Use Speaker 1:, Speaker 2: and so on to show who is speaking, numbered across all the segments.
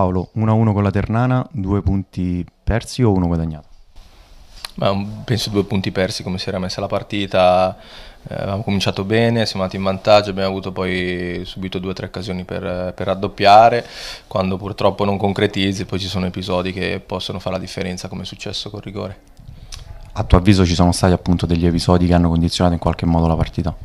Speaker 1: Paolo 1-1 con la Ternana, due punti persi o uno guadagnato?
Speaker 2: Beh, penso due punti persi come si era messa la partita, eh, avevamo cominciato bene, siamo andati in vantaggio, abbiamo avuto poi subito due o tre occasioni per, per, raddoppiare, quando purtroppo non concretizzi poi ci sono episodi che possono fare la differenza come è successo col rigore.
Speaker 1: A tuo avviso ci sono stati appunto degli episodi che hanno condizionato in qualche modo la partita?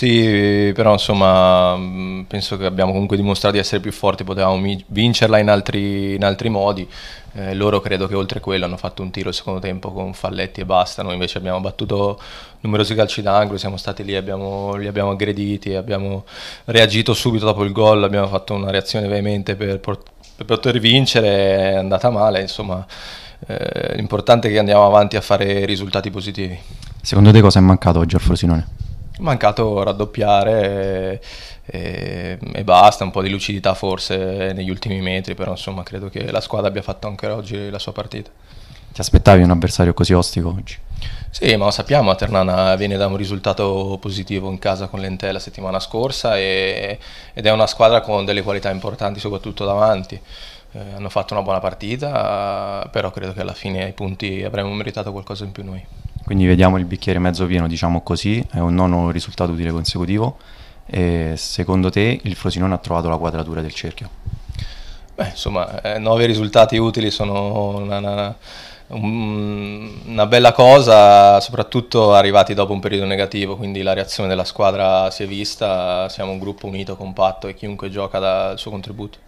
Speaker 2: Sì, però insomma penso che abbiamo comunque dimostrato di essere più forti, potevamo vincerla in altri, in altri modi, eh, loro credo che oltre quello hanno fatto un tiro il secondo tempo con falletti e basta, noi invece abbiamo battuto numerosi calci d'angolo, siamo stati lì, abbiamo, li abbiamo aggrediti, abbiamo reagito subito dopo il gol, abbiamo fatto una reazione veemente per, per poter vincere, è andata male, insomma eh, l'importante è che andiamo avanti a fare risultati positivi.
Speaker 1: Secondo te cosa è mancato oggi al Frosinone?
Speaker 2: mancato raddoppiare e, e, basta, un po' di lucidità forse negli ultimi metri, però insomma credo che la squadra abbia fatto anche oggi la sua partita.
Speaker 1: Ti aspettavi un avversario così ostico oggi?
Speaker 2: Sì, ma lo sappiamo, Ternana viene da un risultato positivo in casa con l'Ente la settimana scorsa e, ed è una squadra con delle qualità importanti soprattutto davanti. Eh, hanno fatto una buona partita, però credo che alla fine ai punti avremmo meritato qualcosa in più noi.
Speaker 1: Quindi vediamo il bicchiere mezzo pieno, diciamo così, è un nono risultato utile consecutivo. E secondo te il Frosinone ha trovato la quadratura del cerchio?
Speaker 2: Beh, insomma, eh, nove risultati utili sono una, una, una, bella cosa, soprattutto arrivati dopo un periodo negativo, quindi la reazione della squadra si è vista, siamo un gruppo unito, compatto e chiunque gioca dà il suo contributo.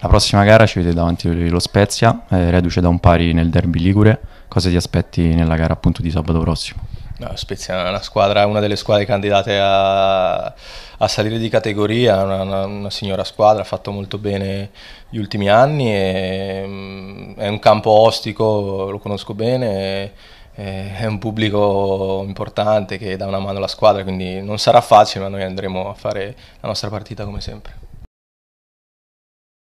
Speaker 1: La prossima gara ci vede davanti lo Spezia, eh, reduce da un pari nel derby Ligure. Cosa ti aspetti nella gara appunto di sabato prossimo?
Speaker 2: No, Spezia è una, squadra, una delle squadre candidate a, a salire di categoria, una, una, una, signora squadra, ha fatto molto bene gli ultimi anni, e, mm, è un campo ostico, lo conosco bene, e, è un pubblico importante che dà una mano alla squadra, quindi non sarà facile, ma noi andremo a fare la nostra partita come sempre.